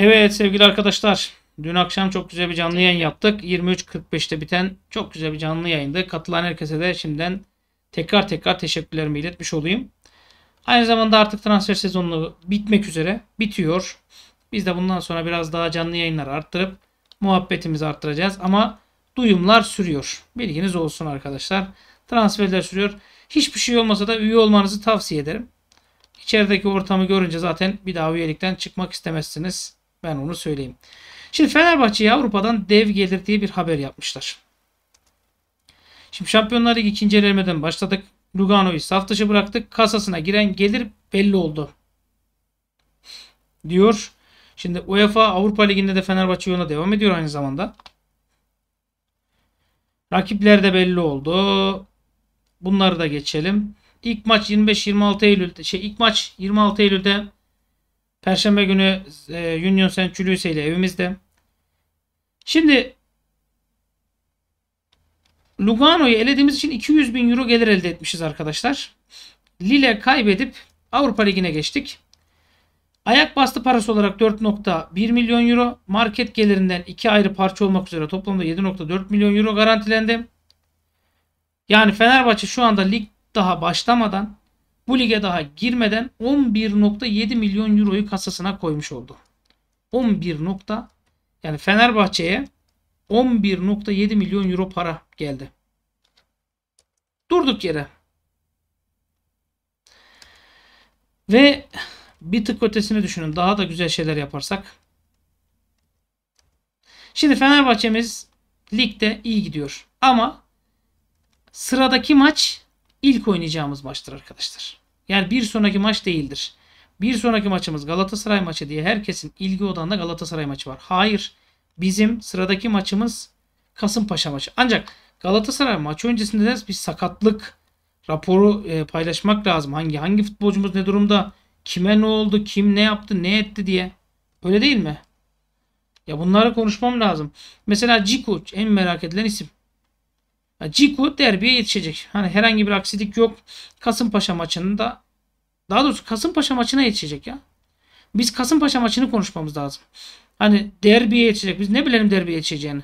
Evet sevgili arkadaşlar. Dün akşam çok güzel bir canlı yayın yaptık. 23.45'te biten çok güzel bir canlı yayındı katılan herkese de şimdiden tekrar tekrar teşekkürlerimi iletmiş olayım. Aynı zamanda artık transfer sezonu bitmek üzere bitiyor. Biz de bundan sonra biraz daha canlı yayınları arttırıp muhabbetimizi arttıracağız. Ama duyumlar sürüyor. Bilginiz olsun arkadaşlar. Transferler sürüyor. Hiçbir şey olmasa da üye olmanızı tavsiye ederim. İçerideki ortamı görünce zaten bir daha üyelikten çıkmak istemezsiniz. Ben onu söyleyeyim. Şimdi Fenerbahçe'ye Avrupa'dan dev gelir diye bir haber yapmışlar. Şimdi Şampiyonlar Ligi ikinci elemeden başladık. Lugano'yu saf dışı bıraktık. Kasasına giren gelir belli oldu. Diyor. Şimdi UEFA Avrupa Ligi'nde de Fenerbahçe yoluna devam ediyor aynı zamanda. Rakipler de belli oldu. Bunları da geçelim. İlk maç 25-26 Eylül'de şey ilk maç 26 Eylül'de Perşembe günü e, Union Saint Julius ile evimizde. Şimdi Lugano'yu elediğimiz için 200 bin euro gelir elde etmişiz arkadaşlar. Lille kaybedip Avrupa Ligi'ne geçtik. Ayak bastı parası olarak 4.1 milyon euro. Market gelirinden iki ayrı parça olmak üzere toplamda 7.4 milyon euro garantilendi. Yani Fenerbahçe şu anda lig daha başlamadan bu lige daha girmeden 11.7 milyon euroyu kasasına koymuş oldu. 11. yani Fenerbahçe'ye 11.7 milyon euro para geldi. Durduk yere. Ve bir tık ötesini düşünün. Daha da güzel şeyler yaparsak. Şimdi Fenerbahçe'miz ligde iyi gidiyor. Ama sıradaki maç ilk oynayacağımız maçtır arkadaşlar. Yani bir sonraki maç değildir. Bir sonraki maçımız Galatasaray maçı diye herkesin ilgi odağında Galatasaray maçı var. Hayır. Bizim sıradaki maçımız Kasımpaşa maçı. Ancak Galatasaray maçı öncesinde de bir sakatlık raporu e, paylaşmak lazım. Hangi hangi futbolcumuz ne durumda? Kime ne oldu? Kim ne yaptı? Ne etti diye. Öyle değil mi? Ya bunları konuşmam lazım. Mesela Ciku en merak edilen isim. Ciku derbiye yetişecek. Hani herhangi bir aksilik yok. Kasımpaşa maçında daha doğrusu Kasımpaşa maçına yetişecek ya. Biz Kasımpaşa maçını konuşmamız lazım. Hani derbiye yetişecek. Biz ne bilelim derbiye yetişeceğini.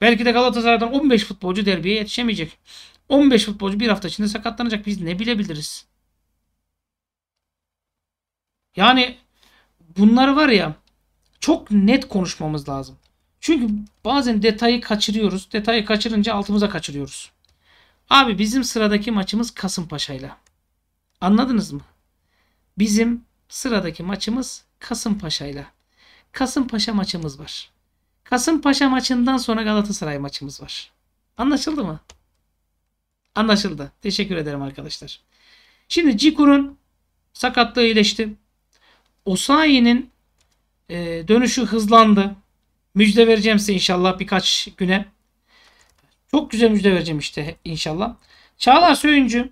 Belki de Galatasaray'dan 15 futbolcu derbiye yetişemeyecek. 15 futbolcu bir hafta içinde sakatlanacak. Biz ne bilebiliriz? Yani bunları var ya çok net konuşmamız lazım. Çünkü bazen detayı kaçırıyoruz. Detayı kaçırınca altımıza kaçırıyoruz. Abi bizim sıradaki maçımız Kasımpaşa'yla. Anladınız mı? Bizim sıradaki maçımız Kasımpaşa'yla. Kasımpaşa maçımız var. Kasımpaşa maçından sonra Galatasaray maçımız var. Anlaşıldı mı? Anlaşıldı. Teşekkür ederim arkadaşlar. Şimdi Cikur'un sakatlığı iyileşti. Osayi'nin e, dönüşü hızlandı. Müjde vereceğim size inşallah birkaç güne. Çok güzel müjde vereceğim işte inşallah. Çağlar Söyüncü,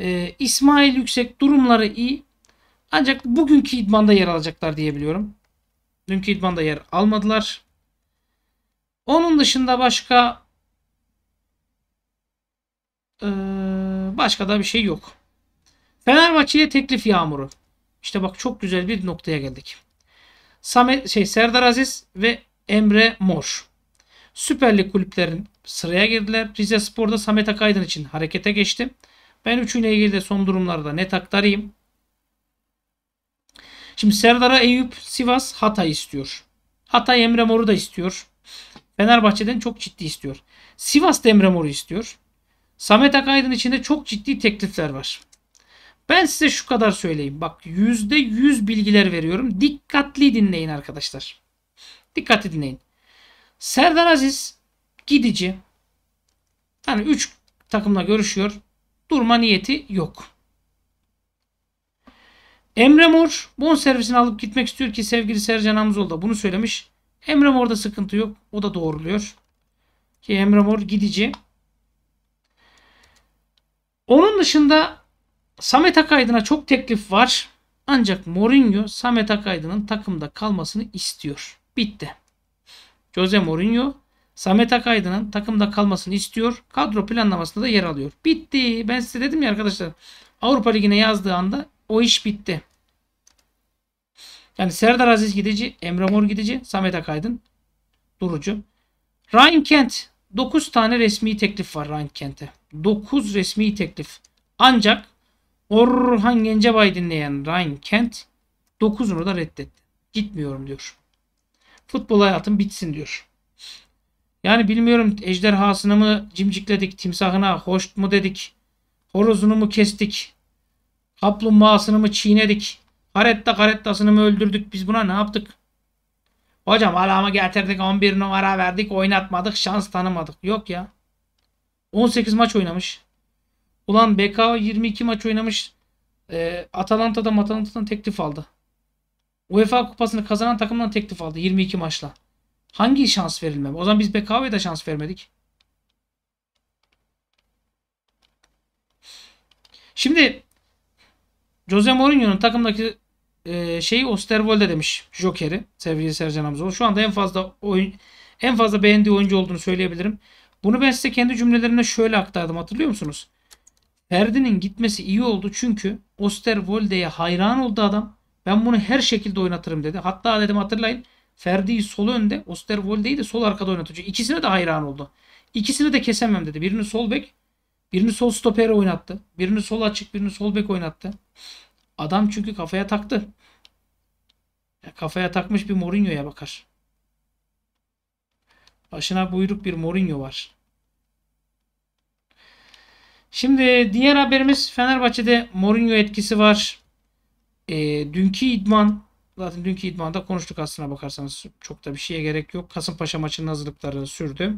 e, İsmail Yüksek durumları iyi. Ancak bugünkü idmanda yer alacaklar diyebiliyorum Dünkü idmanda yer almadılar. Onun dışında başka e, başka da bir şey yok. Fenerbahçe'ye teklif yağmuru. İşte bak çok güzel bir noktaya geldik. Samet şey Serdar Aziz ve Emre Mor. Süper Lig kulüplerin sıraya girdiler. Rize Spor'da Samet Akaydın için harekete geçti. Ben üçüyle ilgili de son durumlarda net aktarayım. Şimdi Serdar'a Eyüp Sivas Hatay istiyor. Hatay Emre Mor'u da istiyor. Fenerbahçe'den çok ciddi istiyor. Sivas da Emre Mor'u istiyor. Samet Akaydın için de çok ciddi teklifler var. Ben size şu kadar söyleyeyim. Bak %100 bilgiler veriyorum. Dikkatli dinleyin arkadaşlar. Dikkat dinleyin. Serdar Aziz gidici. Yani 3 takımla görüşüyor. Durma niyeti yok. Emre Mor bonservisini alıp gitmek istiyor ki sevgili Sercan Hamzoğlu da bunu söylemiş. Emre Mor'da sıkıntı yok. O da doğruluyor. Ki Emre Mor gidici. Onun dışında Samet Akaydın'a çok teklif var. Ancak Mourinho Samet Akaydın'ın takımda kalmasını istiyor. Bitti. Jose Mourinho Samet Akaydın'ın takımda kalmasını istiyor. Kadro planlamasında da yer alıyor. Bitti. Ben size dedim ya arkadaşlar. Avrupa Ligi'ne yazdığı anda o iş bitti. Yani Serdar Aziz gidici, Emre Mor gidici, Samet Akaydın durucu. Ryan Kent 9 tane resmi teklif var Ryan Kent'e. 9 resmi teklif. Ancak Orhan Gencebay dinleyen Ryan Kent 9'unu da reddetti. Gitmiyorum diyor. Futbol hayatım bitsin diyor. Yani bilmiyorum ejderhasını mı cimcikledik, timsahına hoş mu dedik, horozunu mu kestik, kaplumbağasını mı çiğnedik, karetta karettasını mı öldürdük biz buna ne yaptık? Hocam alama getirdik 11 numara verdik oynatmadık şans tanımadık. Yok ya. 18 maç oynamış. Ulan BK 22 maç oynamış. E, Atalanta'da Atalanta'dan teklif aldı. UEFA kupasını kazanan takımdan teklif aldı 22 maçla. Hangi şans verilmem? O zaman biz BKV'ye de şans vermedik. Şimdi Jose Mourinho'nun takımdaki e, şeyi Osterwolde demiş Joker'i sevgili Sercan Hamzoğlu. Şu anda en fazla oyun en fazla beğendiği oyuncu olduğunu söyleyebilirim. Bunu ben size kendi cümlelerimle şöyle aktardım hatırlıyor musunuz? Ferdi'nin gitmesi iyi oldu çünkü Osterwolde'ye hayran oldu adam. Ben bunu her şekilde oynatırım dedi. Hatta dedim hatırlayın Ferdi'yi sol önde, Osterwolde'yi de sol arkada oynatıcı. İkisine de hayran oldu. İkisini de kesemem dedi. Birini sol bek, birini sol stoper oynattı. Birini sol açık, birini sol bek oynattı. Adam çünkü kafaya taktı. Ya kafaya takmış bir Mourinho'ya bakar. Başına buyruk bir Mourinho var. Şimdi diğer haberimiz Fenerbahçe'de Mourinho etkisi var. E, dünkü idman zaten dünkü idmanda konuştuk aslına bakarsanız. Çok da bir şeye gerek yok. Kasımpaşa maçının hazırlıkları sürdü.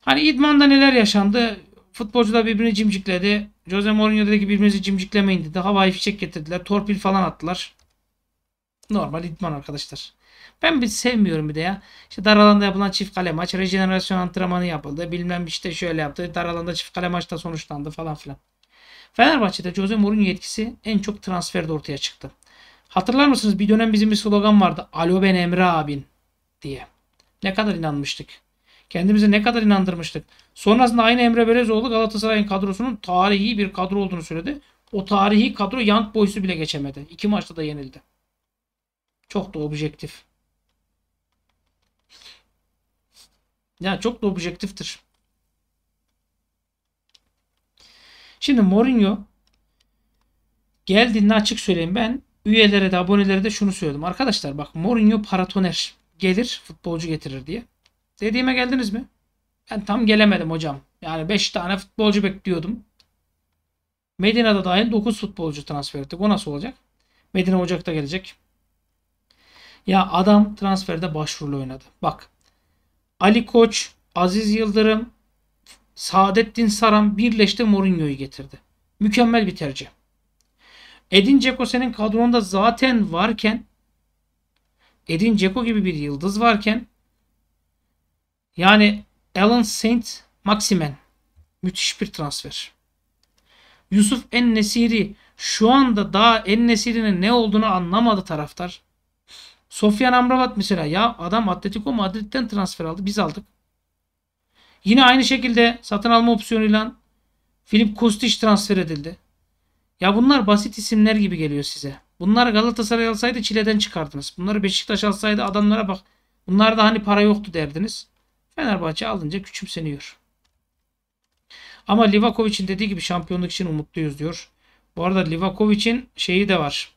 Hani idmanda neler yaşandı? Futbolcular birbirini cimcikledi. Jose Mourinho dedi ki birbirinizi cimciklemeyin dedi. Havai fişek getirdiler. Torpil falan attılar. Normal idman arkadaşlar. Ben bir sevmiyorum bir de ya. İşte dar alanda yapılan çift kale maç, rejenerasyon antrenmanı yapıldı. Bilmem işte şöyle yaptı. Dar alanda çift kale maçta sonuçlandı falan filan. Fenerbahçe'de Jose Mourinho yetkisi en çok transferde ortaya çıktı. Hatırlar mısınız bir dönem bizim bir slogan vardı. Alo ben Emre abin diye. Ne kadar inanmıştık. Kendimize ne kadar inandırmıştık. Sonrasında aynı Emre Belezoğlu Galatasaray'ın kadrosunun tarihi bir kadro olduğunu söyledi. O tarihi kadro Yant Boys'u bile geçemedi. İki maçta da yenildi. Çok da objektif. Ya çok da objektiftir. Şimdi Mourinho geldiğinde açık söyleyeyim ben üyelere de abonelere de şunu söyledim. Arkadaşlar bak Mourinho paratoner gelir futbolcu getirir diye. Dediğime geldiniz mi? Ben tam gelemedim hocam. Yani 5 tane futbolcu bekliyordum. Medina'da dahil 9 futbolcu transfer ettik. O nasıl olacak? Medina Ocak'ta gelecek. Ya adam transferde başrol oynadı. Bak Ali Koç, Aziz Yıldırım, Saadettin Saran birleşti Mourinho'yu getirdi. Mükemmel bir tercih. Edin Dzeko senin kadronda zaten varken Edin Dzeko gibi bir yıldız varken yani Alan Saint Maximen müthiş bir transfer. Yusuf En Nesiri şu anda daha En Nesiri'nin ne olduğunu anlamadı taraftar. Sofyan Amrabat mesela ya adam Atletico Madrid'den transfer aldı biz aldık. Yine aynı şekilde satın alma opsiyonuyla Filip Kostic transfer edildi. Ya bunlar basit isimler gibi geliyor size. Bunlar Galatasaray alsaydı çileden çıkardınız. Bunları Beşiktaş alsaydı adamlara bak. Bunlar da hani para yoktu derdiniz. Fenerbahçe alınca küçümseniyor. Ama Livakovic'in dediği gibi şampiyonluk için umutluyuz diyor. Bu arada Livakovic'in şeyi de var.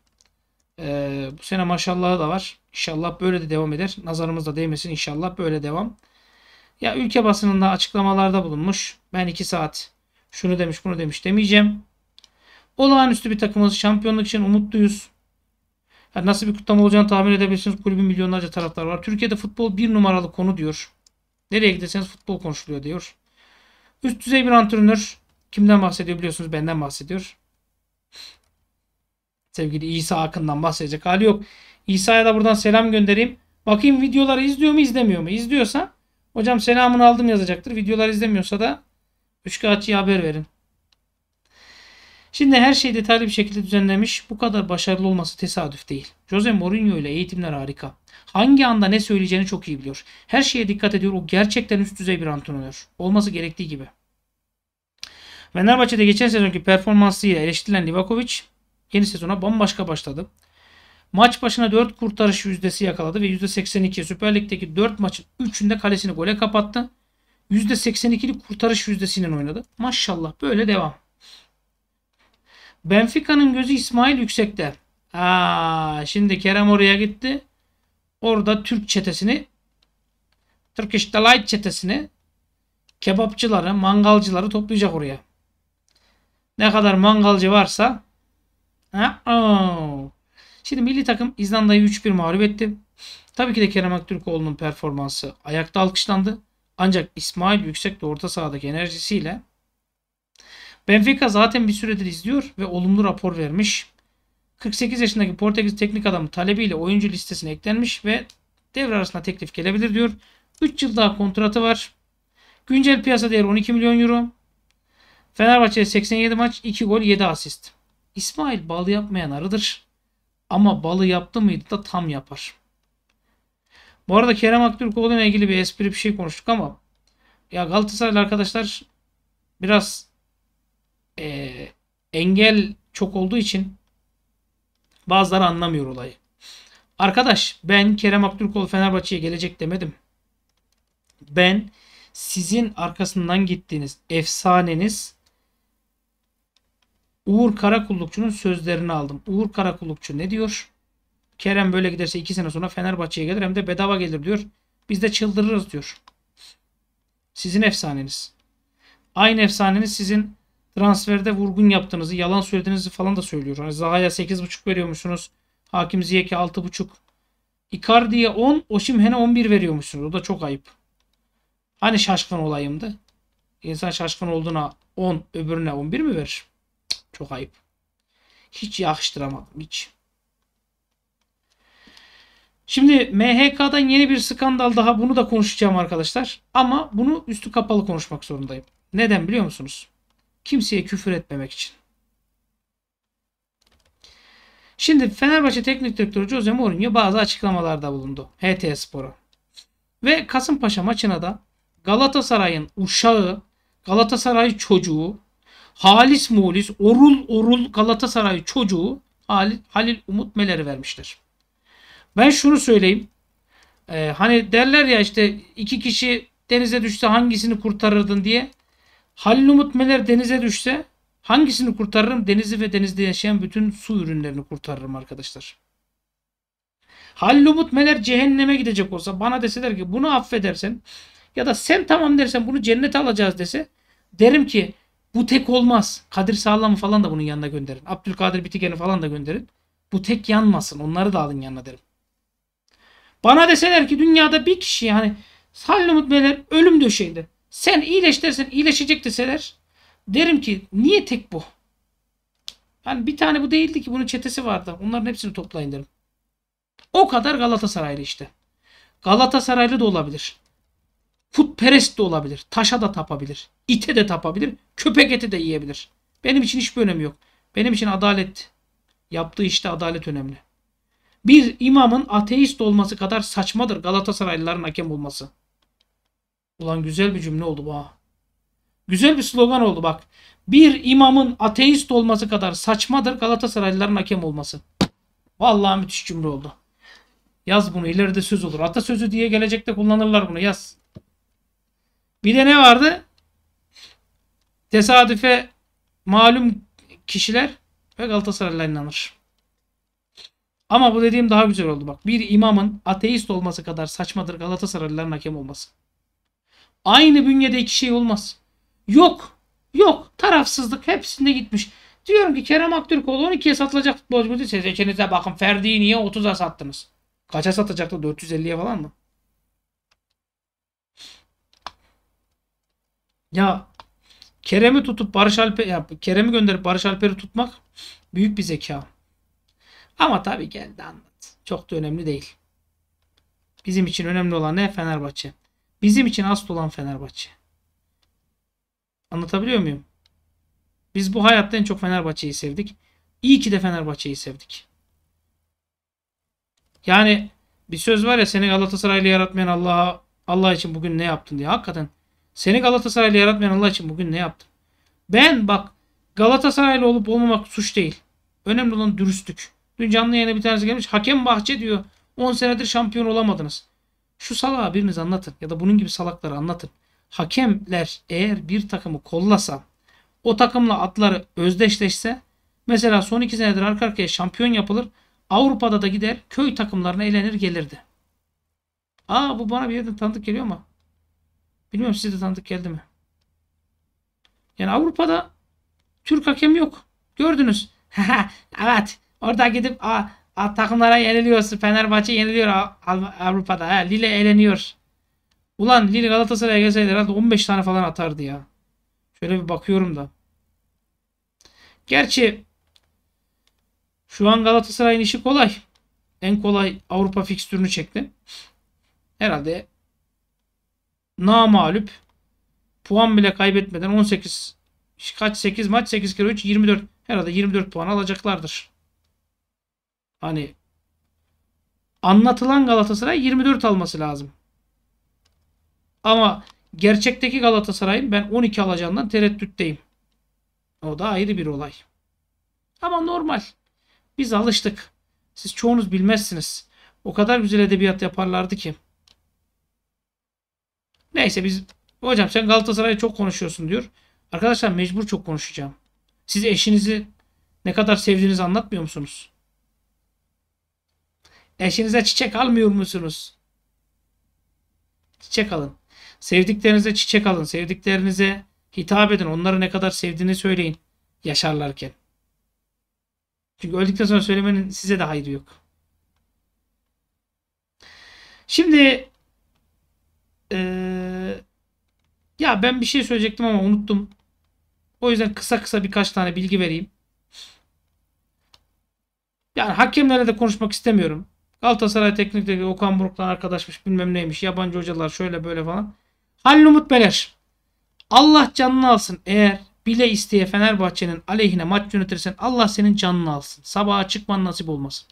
Ee, bu sene maşallahı da var. İnşallah böyle de devam eder. Nazarımızda değmesin. İnşallah böyle devam. Ya ülke basınında açıklamalarda bulunmuş. Ben 2 saat şunu demiş bunu demiş demeyeceğim. Olağanüstü bir takımız. Şampiyonluk için umutluyuz. Yani nasıl bir kutlama olacağını tahmin edebilirsiniz. Kulübün milyonlarca taraftar var. Türkiye'de futbol bir numaralı konu diyor. Nereye giderseniz futbol konuşuluyor diyor. Üst düzey bir antrenör. Kimden bahsediyor biliyorsunuz benden bahsediyor. Sevgili İsa Akın'dan bahsedecek hali yok. İsa'ya da buradan selam göndereyim. Bakayım videoları izliyor mu izlemiyor mu? İzliyorsa Hocam selamını aldım yazacaktır. Videolar izlemiyorsa da üçkağıtçıya haber verin. Şimdi her şey detaylı bir şekilde düzenlemiş. Bu kadar başarılı olması tesadüf değil. Jose Mourinho ile eğitimler harika. Hangi anda ne söyleyeceğini çok iyi biliyor. Her şeye dikkat ediyor. O gerçekten üst düzey bir antrenör. Olması gerektiği gibi. Fenerbahçe'de geçen sezonki performansıyla eleştirilen Livakovic yeni sezona bambaşka başladı. Maç başına 4 kurtarış yüzdesi yakaladı ve %82 Süper Lig'deki 4 maçın 3'ünde kalesini gole kapattı. %82'lik kurtarış yüzdesinin oynadı. Maşallah böyle devam. Benfica'nın gözü İsmail Yüksek'te. Aa, şimdi Kerem oraya gitti. Orada Türk çetesini Turkish Delight çetesini kebapçıları, mangalcıları toplayacak oraya. Ne kadar mangalcı varsa ha, oh. Şimdi milli takım İzlanda'yı 3-1 mağlup etti. Tabii ki de Kerem Aktürkoğlu'nun performansı ayakta alkışlandı. Ancak İsmail Yüksek de orta sahadaki enerjisiyle Benfica zaten bir süredir izliyor ve olumlu rapor vermiş. 48 yaşındaki Portekiz teknik adamı talebiyle oyuncu listesine eklenmiş ve devre arasında teklif gelebilir diyor. 3 yıl daha kontratı var. Güncel piyasa değeri 12 milyon euro. Fenerbahçe 87 maç, 2 gol, 7 asist. İsmail bal yapmayan arıdır. Ama balı yaptı mıydı da tam yapar. Bu arada Kerem Aktürkoğlu ile ilgili bir espri bir şey konuştuk ama ya Galatasaraylı arkadaşlar biraz e, engel çok olduğu için bazıları anlamıyor olayı. Arkadaş ben Kerem Aktürkoğlu Fenerbahçe'ye gelecek demedim. Ben sizin arkasından gittiğiniz efsaneniz Uğur Karakullukçu'nun sözlerini aldım. Uğur Karakullukçu ne diyor? Kerem böyle giderse 2 sene sonra Fenerbahçe'ye gelir hem de bedava gelir diyor. Biz de çıldırırız diyor. Sizin efsaneniz. Aynı efsaneniz sizin transferde vurgun yaptığınızı, yalan söylediğinizi falan da söylüyor. Hani Zaha'ya 8.5 veriyormuşsunuz. Hakim Ziyek'e 6.5. Icardi'ye 10, Osimhen'e 11 veriyormuşsunuz. O da çok ayıp. Hani şaşkın olayımdı? İnsan şaşkın olduğuna 10, öbürüne 11 mi verir? Çok ayıp. Hiç yakıştıramadım hiç. Şimdi MHK'dan yeni bir skandal daha bunu da konuşacağım arkadaşlar. Ama bunu üstü kapalı konuşmak zorundayım. Neden biliyor musunuz? Kimseye küfür etmemek için. Şimdi Fenerbahçe Teknik Direktörü Jose Mourinho bazı açıklamalarda bulundu. HT Spor'a. Ve Kasımpaşa maçına da Galatasaray'ın uşağı, Galatasaray çocuğu, halis mulis orul orul Galatasaray çocuğu Halil, Halil Umut Meler'i vermişler. Ben şunu söyleyeyim. Ee, hani derler ya işte iki kişi denize düşse hangisini kurtarırdın diye. Halil Umut Meler denize düşse hangisini kurtarırım? Denizi ve denizde yaşayan bütün su ürünlerini kurtarırım arkadaşlar. Halil Umut Meler cehenneme gidecek olsa bana deseler ki bunu affedersen ya da sen tamam dersen bunu cennete alacağız dese derim ki bu tek olmaz. Kadir Sağlam'ı falan da bunun yanına gönderin. Abdülkadir Bitigen'i falan da gönderin. Bu tek yanmasın. Onları da alın yanına derim. Bana deseler ki dünyada bir kişi yani Halil Umut Beyler ölüm döşeğinde. Sen iyileş dersen iyileşecek deseler derim ki niye tek bu? Yani bir tane bu değildi ki bunun çetesi vardı. Onların hepsini toplayın derim. O kadar Galatasaraylı işte. Galatasaraylı da olabilir. Putperest de olabilir. Taşa da tapabilir. İte de tapabilir. Köpek eti de yiyebilir. Benim için hiçbir önemi yok. Benim için adalet. Yaptığı işte adalet önemli. Bir imamın ateist olması kadar saçmadır Galatasaraylıların hakem olması. Ulan güzel bir cümle oldu bu ha. Güzel bir slogan oldu bak. Bir imamın ateist olması kadar saçmadır Galatasaraylıların hakem olması. Vallahi müthiş cümle oldu. Yaz bunu ileride söz olur. Atasözü diye gelecekte kullanırlar bunu yaz. Bir de ne vardı? Tesadüfe malum kişiler ve Galatasaray'la inanır. Ama bu dediğim daha güzel oldu bak. Bir imamın ateist olması kadar saçmadır Galatasaraylıların hakem olması. Aynı bünyede iki şey olmaz. Yok. Yok. Tarafsızlık hepsinde gitmiş. Diyorum ki Kerem Aktürkoğlu 12'ye satılacak futbolcu mu? Siz bakın. Ferdi'yi niye 30'a sattınız? Kaça satacaktı? 450'ye falan mı? Ya Kerem'i tutup Barış Alper ya Kerem'i gönderip Barış Alper'i tutmak büyük bir zeka. Ama tabii geldi anlat. Çok da önemli değil. Bizim için önemli olan ne? Fenerbahçe. Bizim için asıl olan Fenerbahçe. Anlatabiliyor muyum? Biz bu hayatta en çok Fenerbahçe'yi sevdik. İyi ki de Fenerbahçe'yi sevdik. Yani bir söz var ya seni Galatasaraylı yaratmayan Allah'a Allah için bugün ne yaptın diye. Hakikaten seni Galatasaraylı yaratmayan Allah için bugün ne yaptın? Ben bak Galatasaraylı olup olmamak suç değil. Önemli olan dürüstlük. Dün canlı yayına bir tanesi gelmiş. Hakem Bahçe diyor. 10 senedir şampiyon olamadınız. Şu salağa biriniz anlatın ya da bunun gibi salakları anlatın. Hakemler eğer bir takımı kollasa o takımla atları özdeşleşse mesela son 2 senedir arka arkaya şampiyon yapılır. Avrupa'da da gider köy takımlarına eğlenir gelirdi. Aa bu bana bir yerden tanıdık geliyor mu? Bilmiyorum size de tanıdık geldi mi? Yani Avrupa'da Türk hakem yok. Gördünüz. evet. Orada gidip a, a, takımlara yeniliyorsun. Fenerbahçe yeniliyor Avrupa'da. Ha, Lille eleniyor. Ulan Lille Galatasaray'a gelseydi herhalde 15 tane falan atardı ya. Şöyle bir bakıyorum da. Gerçi şu an Galatasaray'ın işi kolay. En kolay Avrupa fikstürünü çekti. Herhalde namalup puan bile kaybetmeden 18 kaç 8 maç 8 kere 3 24 herhalde 24 puan alacaklardır. Hani anlatılan Galatasaray 24 alması lazım. Ama gerçekteki Galatasaray'ın ben 12 alacağından tereddütteyim. O da ayrı bir olay. Ama normal. Biz alıştık. Siz çoğunuz bilmezsiniz. O kadar güzel edebiyat yaparlardı ki. Neyse biz hocam sen Galatasaray'ı çok konuşuyorsun diyor. Arkadaşlar mecbur çok konuşacağım. Siz eşinizi ne kadar sevdiğinizi anlatmıyor musunuz? Eşinize çiçek almıyor musunuz? Çiçek alın. Sevdiklerinize çiçek alın. Sevdiklerinize hitap edin. Onları ne kadar sevdiğini söyleyin yaşarlarken. Çünkü öldükten sonra söylemenin size de hayrı yok. Şimdi Ya ben bir şey söyleyecektim ama unuttum. O yüzden kısa kısa birkaç tane bilgi vereyim. Yani hakemlerle de konuşmak istemiyorum. Galatasaray Teknik Direktörü Okan Buruk'tan arkadaşmış bilmem neymiş. Yabancı hocalar şöyle böyle falan. Halil Umut Beler. Allah canını alsın eğer bile isteye Fenerbahçe'nin aleyhine maç yönetirsen Allah senin canını alsın. Sabaha çıkman nasip olmasın.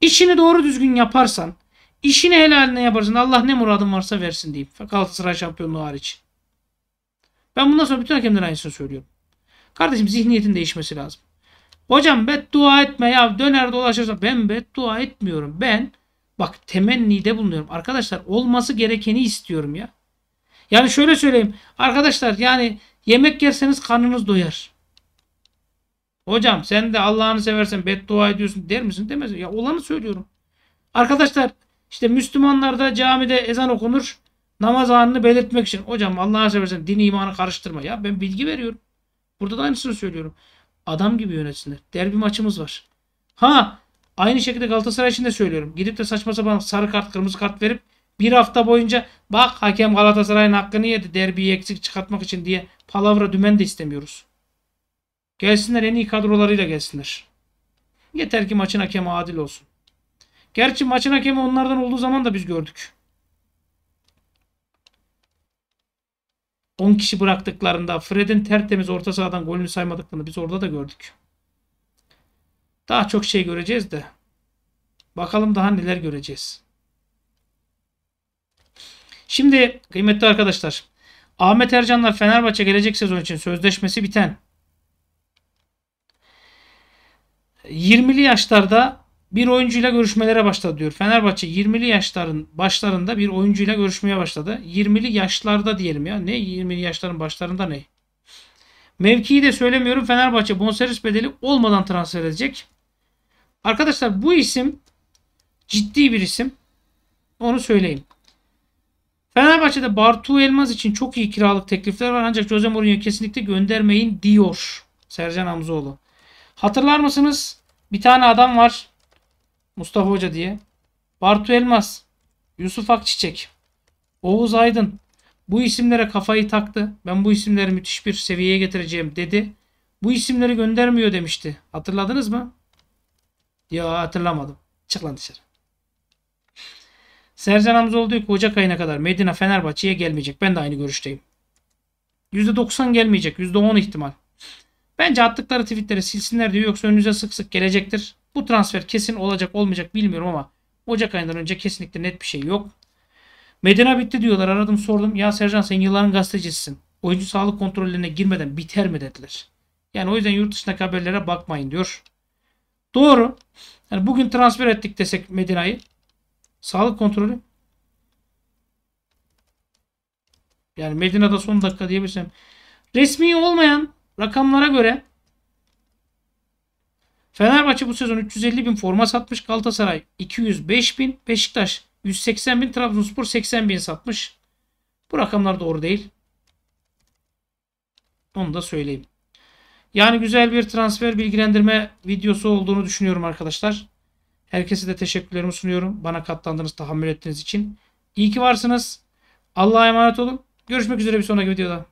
İşini doğru düzgün yaparsan İşini helaline yaparsın. Allah ne muradın varsa versin deyip. Galatasaray şampiyonluğu hariç. Ben bundan sonra bütün hakemlere aynısını söylüyorum. Kardeşim zihniyetin değişmesi lazım. Hocam beddua etme ya döner dolaşırsa ben beddua etmiyorum. Ben bak temennide bulunuyorum. Arkadaşlar olması gerekeni istiyorum ya. Yani şöyle söyleyeyim. Arkadaşlar yani yemek yerseniz karnınız doyar. Hocam sen de Allah'ını seversen beddua ediyorsun der misin demez. Ya olanı söylüyorum. Arkadaşlar işte Müslümanlar da camide ezan okunur. Namaz anını belirtmek için. Hocam Allah'a seversen din imanı karıştırma. Ya ben bilgi veriyorum. Burada da aynısını söylüyorum. Adam gibi yönetsinler. Derbi maçımız var. Ha aynı şekilde Galatasaray için de söylüyorum. Gidip de saçma sapan sarı kart kırmızı kart verip bir hafta boyunca bak hakem Galatasaray'ın hakkını yedi derbiyi eksik çıkartmak için diye palavra dümen de istemiyoruz. Gelsinler en iyi kadrolarıyla gelsinler. Yeter ki maçın hakemi adil olsun. Gerçi maçın hakemi onlardan olduğu zaman da biz gördük. 10 kişi bıraktıklarında Fred'in tertemiz orta sahadan golünü saymadıklarını biz orada da gördük. Daha çok şey göreceğiz de. Bakalım daha neler göreceğiz. Şimdi kıymetli arkadaşlar. Ahmet Ercan'la Fenerbahçe gelecek sezon için sözleşmesi biten. 20'li yaşlarda bir oyuncuyla görüşmelere başladı diyor. Fenerbahçe 20'li yaşların başlarında bir oyuncuyla görüşmeye başladı. 20'li yaşlarda diyelim ya. Ne 20'li yaşların başlarında ne? Mevkiyi de söylemiyorum. Fenerbahçe bonservis bedeli olmadan transfer edecek. Arkadaşlar bu isim ciddi bir isim. Onu söyleyeyim. Fenerbahçe'de Bartu Elmaz için çok iyi kiralık teklifler var. Ancak Jose Mourinho kesinlikle göndermeyin diyor Sercan Hamzoğlu. Hatırlar mısınız? Bir tane adam var. Mustafa Hoca diye. Bartu Elmas, Yusuf Akçiçek, Oğuz Aydın. Bu isimlere kafayı taktı. Ben bu isimleri müthiş bir seviyeye getireceğim dedi. Bu isimleri göndermiyor demişti. Hatırladınız mı? Ya hatırlamadım. Çık lan dışarı. Sercan Hamzoğlu diyor ki Ocak ayına kadar Medina Fenerbahçe'ye gelmeyecek. Ben de aynı görüşteyim. %90 gelmeyecek. %10 ihtimal. Bence attıkları tweetleri silsinler diyor. Yoksa önünüze sık sık gelecektir. Bu transfer kesin olacak olmayacak bilmiyorum ama Ocak ayından önce kesinlikle net bir şey yok. Medena bitti diyorlar. Aradım sordum. Ya Sercan sen yılların gazetecisisin. Oyuncu sağlık kontrollerine girmeden biter mi dediler. Yani o yüzden yurt dışındaki haberlere bakmayın diyor. Doğru. Yani bugün transfer ettik desek Medina'yı. Sağlık kontrolü. Yani Medina'da son dakika diyebilsem. Resmi olmayan rakamlara göre Fenerbahçe bu sezon 350 bin forma satmış. Galatasaray 205 bin. Beşiktaş 180 bin. Trabzonspor 80 bin satmış. Bu rakamlar doğru değil. Onu da söyleyeyim. Yani güzel bir transfer bilgilendirme videosu olduğunu düşünüyorum arkadaşlar. Herkese de teşekkürlerimi sunuyorum. Bana katlandığınız, tahammül ettiğiniz için. İyi ki varsınız. Allah'a emanet olun. Görüşmek üzere bir sonraki videoda.